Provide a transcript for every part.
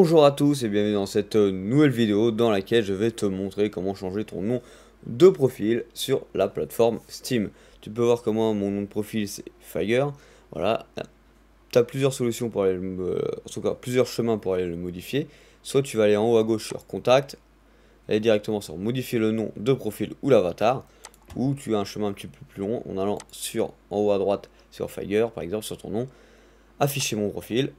Bonjour à tous et bienvenue dans cette euh, nouvelle vidéo dans laquelle je vais te montrer comment changer ton nom de profil sur la plateforme Steam. Tu peux voir comment mon nom de profil c'est Fire. Voilà, tu as plusieurs solutions pour aller le, euh, en tout cas plusieurs chemins pour aller le modifier. Soit tu vas aller en haut à gauche sur contact, aller directement sur modifier le nom de profil ou l'avatar, ou tu as un chemin un petit peu plus long en allant sur en haut à droite sur Fire par exemple sur ton nom, afficher mon profil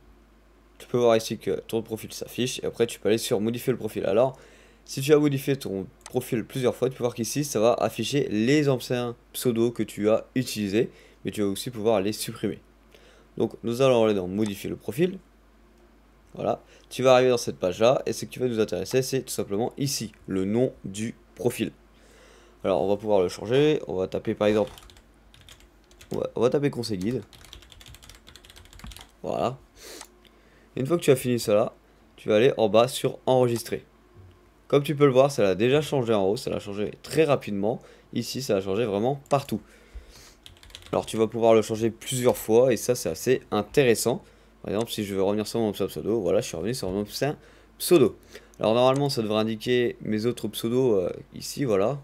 tu peux voir ici que ton profil s'affiche et après tu peux aller sur modifier le profil. Alors, si tu as modifié ton profil plusieurs fois, tu peux voir qu'ici ça va afficher les anciens pseudos que tu as utilisés, mais tu vas aussi pouvoir les supprimer. Donc nous allons aller dans modifier le profil. Voilà, tu vas arriver dans cette page là et ce qui va nous intéresser c'est tout simplement ici le nom du profil. Alors on va pouvoir le changer, on va taper par exemple, on va, on va taper conseil guide. Voilà, une fois que tu as fini cela, tu vas aller en bas sur enregistrer. Comme tu peux le voir, ça l'a déjà changé en haut, ça l'a changé très rapidement. Ici, ça a changé vraiment partout. Alors tu vas pouvoir le changer plusieurs fois et ça c'est assez intéressant. Par exemple, si je veux revenir sur mon pseudo, voilà, je suis revenu sur mon pseudo. Alors normalement, ça devrait indiquer mes autres pseudos euh, ici, voilà.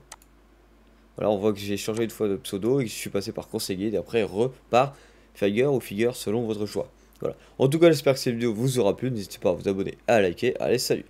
Voilà, on voit que j'ai changé une fois de pseudo et que je suis passé par conseiller, après, repart, figure ou figure selon votre choix. Voilà. En tout cas, j'espère que cette vidéo vous aura plu. N'hésitez pas à vous abonner, à liker. Allez, salut